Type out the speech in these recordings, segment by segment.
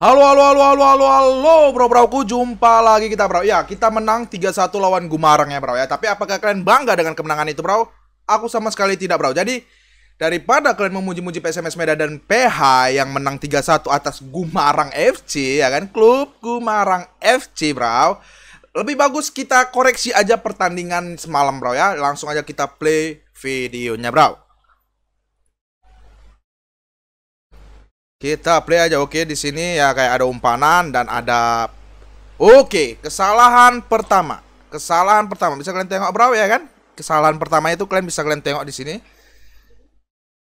Halo, halo, halo, halo, halo, halo, bro, bro, aku jumpa lagi kita, bro. Ya, kita menang 3-1 lawan Gumarang ya, bro ya. Tapi apakah kalian bangga dengan kemenangan itu, bro? Aku sama sekali tidak, bro. Jadi, daripada kalian memuji-muji PSMS Medan dan PH yang menang 3-1 atas Gumarang FC, ya kan? Klub Gumarang FC, bro. Lebih bagus kita koreksi aja pertandingan semalam, bro ya. Langsung aja kita play videonya, bro. Kita play aja oke di sini ya kayak ada umpanan dan ada Oke, kesalahan pertama. Kesalahan pertama bisa kalian tengok bro ya kan? Kesalahan pertama itu kalian bisa kalian tengok di sini.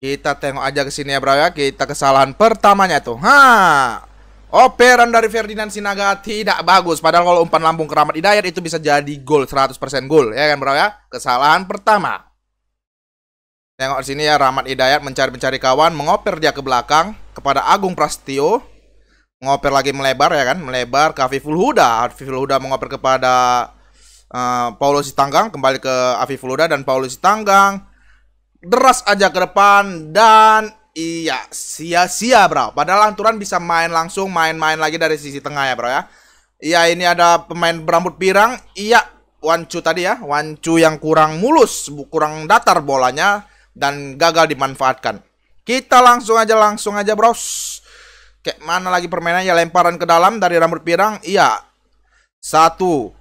Kita tengok aja ke sini ya bro ya. Kita kesalahan pertamanya tuh. Ha. Operan dari Ferdinand Sinaga tidak bagus. Padahal kalau umpan lambung keramat Hidayat itu bisa jadi gol 100% gol ya kan bro ya? Kesalahan pertama. Tengok sini ya Ramat Hidayat mencari-mencari kawan, mengoper dia ke belakang kepada Agung Prastio ngoper lagi melebar ya kan melebar ke Afiful Huda Afiful Huda mengoper kepada uh, Paulo Sitanggang kembali ke Afiful Huda dan Paulus Sitanggang deras aja ke depan dan iya sia-sia bro padahal Lanturan bisa main langsung main-main lagi dari sisi tengah ya bro ya iya ini ada pemain berambut pirang iya Wancu tadi ya Wancu yang kurang mulus kurang datar bolanya dan gagal dimanfaatkan kita langsung aja, langsung aja bros. Kayak mana lagi permainannya lemparan ke dalam dari rambut pirang? Iya. Satu.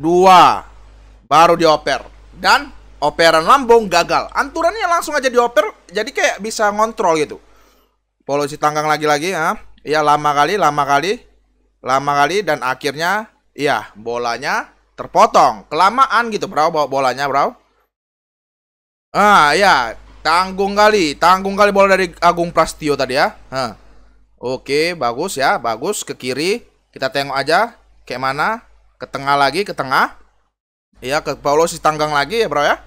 Dua. Baru dioper. Dan operan lambung gagal. Anturannya langsung aja dioper. Jadi kayak bisa ngontrol gitu. polusi tanggang lagi-lagi. Ya. Iya lama kali, lama kali. Lama kali dan akhirnya. Iya bolanya terpotong. Kelamaan gitu bro bawa bolanya bro. Ah iya Tanggung kali, tanggung kali bola dari Agung Prastio tadi ya. Hah. Oke, bagus ya, bagus ke kiri. Kita tengok aja kayak mana. Ke tengah lagi, ke tengah. Iya, ke Paulo tanggang lagi ya, Bro ya.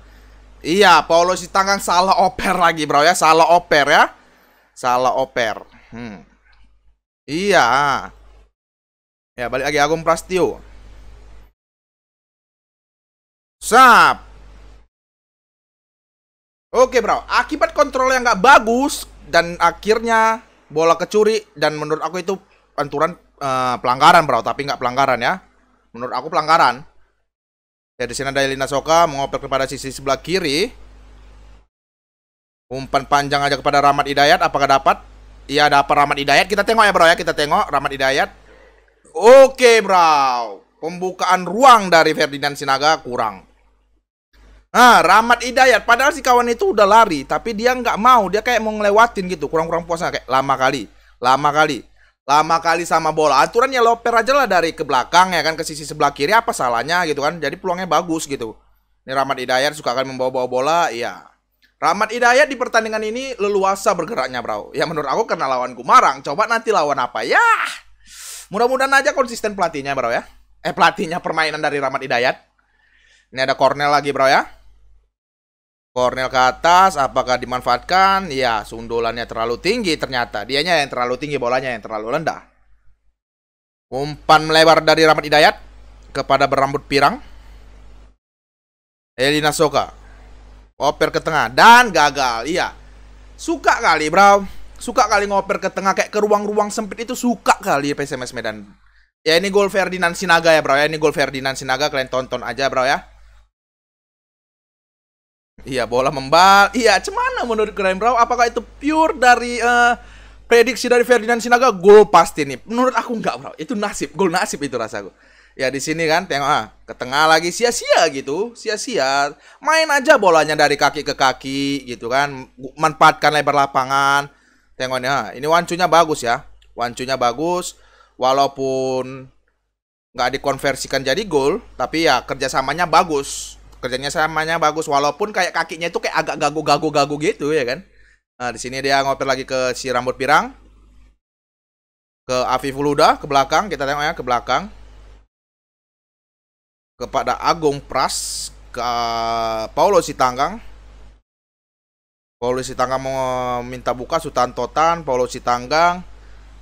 Iya, Paulo si tanggang salah oper lagi, Bro ya. Salah oper ya. Salah oper. Hmm. Iya. Ya, balik lagi Agung Prastio. Sap. Oke bro, akibat kontrol yang nggak bagus dan akhirnya bola kecuri dan menurut aku itu panturan uh, pelanggaran bro, tapi nggak pelanggaran ya. Menurut aku pelanggaran. Ya di sini ada Elina Soka mengoper kepada sisi sebelah kiri. Umpan panjang aja kepada Rahmat Hidayat, apakah dapat? Iya dapat Ramad Hidayat, kita tengok ya bro ya, kita tengok Ramad Hidayat. Oke bro, pembukaan ruang dari Ferdinand Sinaga kurang nah Ramat Idayat Padahal si kawan itu udah lari, tapi dia nggak mau. Dia kayak mau ngelewatin gitu, kurang-kurang puasnya kayak lama kali, lama kali, lama kali sama bola. Aturan ya loper aja lah dari ke belakang ya kan ke sisi sebelah kiri apa salahnya gitu kan. Jadi peluangnya bagus gitu. Ini Ramat Idayat suka akan membawa-bawa bola, iya. Ramat Idayat di pertandingan ini leluasa bergeraknya, bro. Ya menurut aku karena lawan Gumarang. Coba nanti lawan apa? Ya, mudah-mudahan aja konsisten pelatihnya, bro ya. Eh pelatihnya permainan dari Ramat Idayat Ini ada Cornell lagi, bro ya. Cornel ke atas, apakah dimanfaatkan? Ya, sundulannya terlalu tinggi ternyata. Dianya yang terlalu tinggi, bolanya yang terlalu rendah. Umpan melebar dari Ramad Hidayat kepada berambut pirang. Elina Soka. Oper ke tengah dan gagal. Iya. Suka kali, Bro. Suka kali ngoper ke tengah kayak ke ruang-ruang sempit itu suka kali PSMS Medan. Ya ini gol Ferdinand Sinaga ya, Bro. Ya ini gol Ferdinand Sinaga kalian tonton aja, Bro ya. Iya, bola membal. Iya, cemana menurut Graham Brown? Apakah itu pure dari uh, prediksi dari Ferdinand Sinaga? Gol pasti nih. Menurut aku enggak, Bro. Itu nasib, gol nasib itu rasaku. Ya di sini kan tengok ah, ke tengah lagi sia-sia gitu, sia-sia. Main aja bolanya dari kaki ke kaki gitu kan, manfaatkan lebar lapangan. Tengok nih, ah, ini wancunya bagus ya. Wancunya bagus walaupun nggak dikonversikan jadi gol, tapi ya kerjasamanya bagus kerjanya samanya bagus walaupun kayak kakinya itu kayak agak gagu-gagu-gagu gitu ya kan. Nah, di sini dia ngoper lagi ke si rambut pirang. Ke Afifuluda ke belakang, kita tengok ya ke belakang. Kepada Agung Pras, ke eh, Paulo Sitanggang. Paulo Sitanggang mau minta buka Sultan Totan, Paulo Sitanggang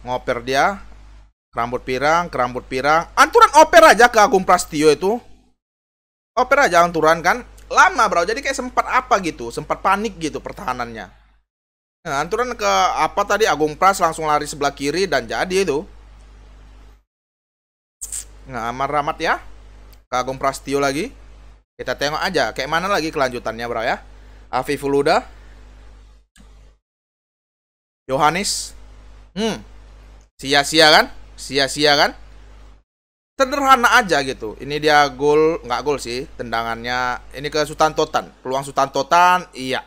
ngoper dia. Rambut pirang, rambut pirang. Anturan oper aja ke Agung Prastio itu. Opera jangan turun kan lama bro jadi kayak sempat apa gitu sempat panik gitu pertahanannya nah, anturan ke apa tadi Agung Pras langsung lari sebelah kiri dan jadi itu nah Amar Ramat ya ke Agung Prastio lagi kita tengok aja kayak mana lagi kelanjutannya bro ya Afifuluda Fuluda, Yohanes hmm sia-sia kan sia-sia kan sederhana aja gitu. Ini dia gol, nggak gol sih, tendangannya. Ini ke Sultan Totan, peluang Sultan Totan, iya.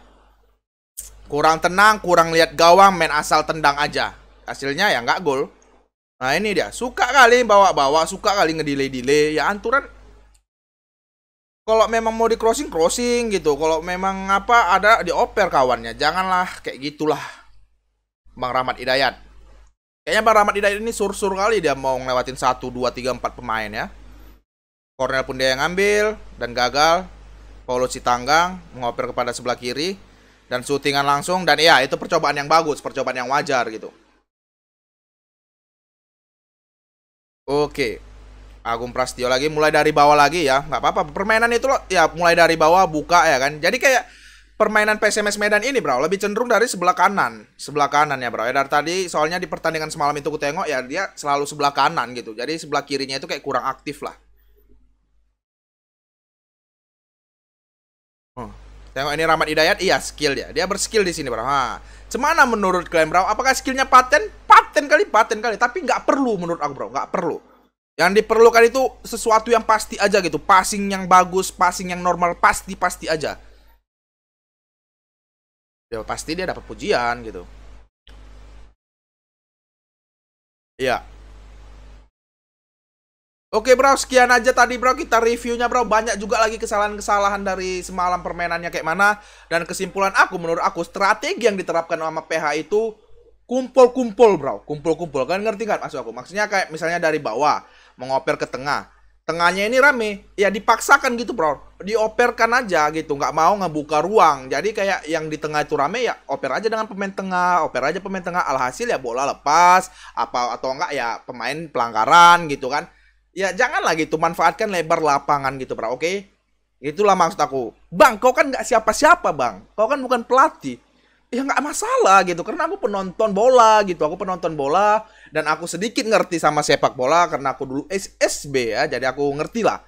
Kurang tenang, kurang lihat gawang, main asal tendang aja. Hasilnya ya nggak gol. Nah ini dia, suka kali bawa-bawa, suka kali ngedile delay. Ya anturan, kalau memang mau di crossing crossing gitu. Kalau memang apa ada di oper kawannya, janganlah kayak gitulah. Bang Rahmat Hidayat. Kayaknya Bang Rahmat Hidayat ini sur-sur kali dia mau ngelewatin 1, 2, 3, 4 pemain ya. Cornel pun dia yang ngambil dan gagal. Paulo Citanggang mengoper kepada sebelah kiri dan syutingan langsung dan ya itu percobaan yang bagus, percobaan yang wajar gitu. Oke. Agung Prastio lagi mulai dari bawah lagi ya. nggak apa-apa. Permainan itu loh ya mulai dari bawah buka ya kan. Jadi kayak permainan PSMS Medan ini bro lebih cenderung dari sebelah kanan sebelah kanan ya bro ya dari tadi soalnya di pertandingan semalam itu kutengok ya dia selalu sebelah kanan gitu jadi sebelah kirinya itu kayak kurang aktif lah oh. tengok ini Ramad Hidayat iya skill dia. dia berskill di sini bro ha cemana nah, menurut kalian bro apakah skillnya paten paten kali paten kali tapi nggak perlu menurut aku bro nggak perlu yang diperlukan itu sesuatu yang pasti aja gitu passing yang bagus passing yang normal pasti pasti aja ya pasti dia dapat pujian gitu ya Oke bro, sekian aja tadi bro kita reviewnya bro. Banyak juga lagi kesalahan-kesalahan dari semalam permainannya kayak mana. Dan kesimpulan aku, menurut aku, strategi yang diterapkan sama PH itu kumpul-kumpul bro. Kumpul-kumpul, kan ngerti kan maksud aku? Maksudnya kayak misalnya dari bawah, mengoper ke tengah tengahnya ini rame ya dipaksakan gitu bro dioperkan aja gitu nggak mau ngebuka ruang jadi kayak yang di tengah itu rame ya oper aja dengan pemain tengah oper aja pemain tengah alhasil ya bola lepas apa atau enggak ya pemain pelanggaran gitu kan ya janganlah gitu manfaatkan lebar lapangan gitu bro oke okay? itulah maksud aku bang kau kan nggak siapa-siapa bang kau kan bukan pelatih ya nggak masalah gitu karena aku penonton bola gitu aku penonton bola dan aku sedikit ngerti sama sepak bola karena aku dulu SSB ya jadi aku ngerti lah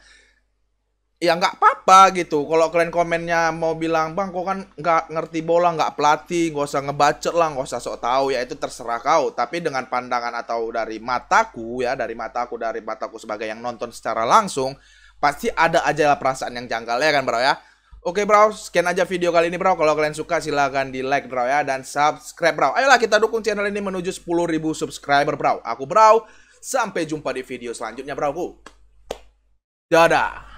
ya nggak apa-apa gitu kalau kalian komennya mau bilang bang kok kan nggak ngerti bola nggak pelatih nggak usah ngebacet lah nggak usah sok tahu ya itu terserah kau tapi dengan pandangan atau dari mataku ya dari mataku dari mataku sebagai yang nonton secara langsung pasti ada aja lah perasaan yang janggal ya kan bro ya Oke bro, sekian aja video kali ini bro. Kalau kalian suka silahkan di like bro ya dan subscribe bro. Ayolah kita dukung channel ini menuju 10.000 subscriber bro. Aku bro, sampai jumpa di video selanjutnya bro. Dadah.